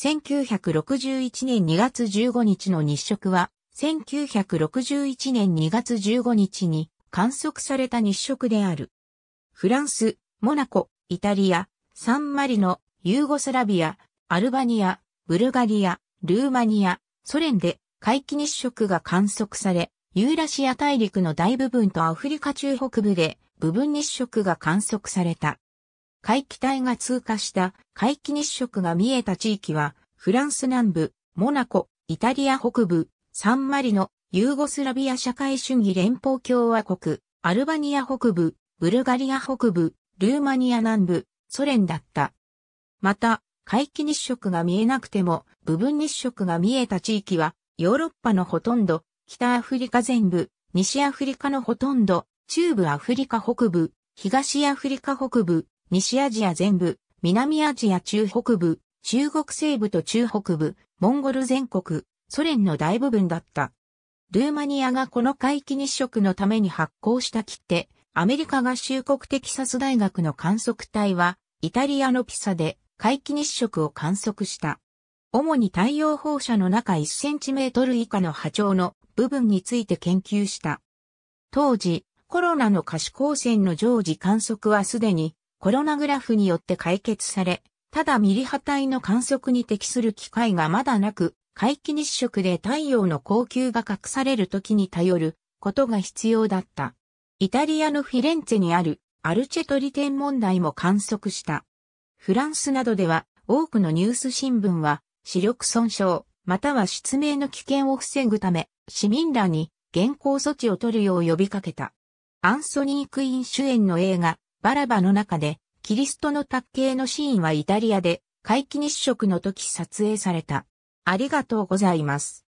1961年2月15日の日食は、1961年2月15日に観測された日食である。フランス、モナコ、イタリア、サンマリノ、ユーゴスラビア、アルバニア、ブルガリア、ルーマニア、ソ連で回帰日食が観測され、ユーラシア大陸の大部分とアフリカ中北部で部分日食が観測された。回帰帯が通過した回帰日食が見えた地域は、フランス南部、モナコ、イタリア北部、サンマリノ、ユーゴスラビア社会主義連邦共和国、アルバニア北部、ブルガリア北部、ルーマニア南部、ソ連だった。また、回帰日食が見えなくても、部分日食が見えた地域は、ヨーロッパのほとんど、北アフリカ全部、西アフリカのほとんど、中部アフリカ北部、東アフリカ北部、西アジア全部、南アジア中北部、中国西部と中北部、モンゴル全国、ソ連の大部分だった。ルーマニアがこの回帰日食のために発行した切手、アメリカ合衆国テキサス大学の観測隊は、イタリアのピサで回帰日食を観測した。主に太陽放射の中1センチメートル以下の波長の部分について研究した。当時、コロナの可視光線の常時観測はすでにコロナグラフによって解決され、ただミリ波体の観測に適する機会がまだなく、皆既日食で太陽の光球が隠される時に頼ることが必要だった。イタリアのフィレンツェにあるアルチェトリ天文台も観測した。フランスなどでは多くのニュース新聞は視力損傷または失明の危険を防ぐため市民らに現行措置を取るよう呼びかけた。アンソニー・クイーン主演の映画バラバの中で、キリストの卓形のシーンはイタリアで、回帰日食の時撮影された。ありがとうございます。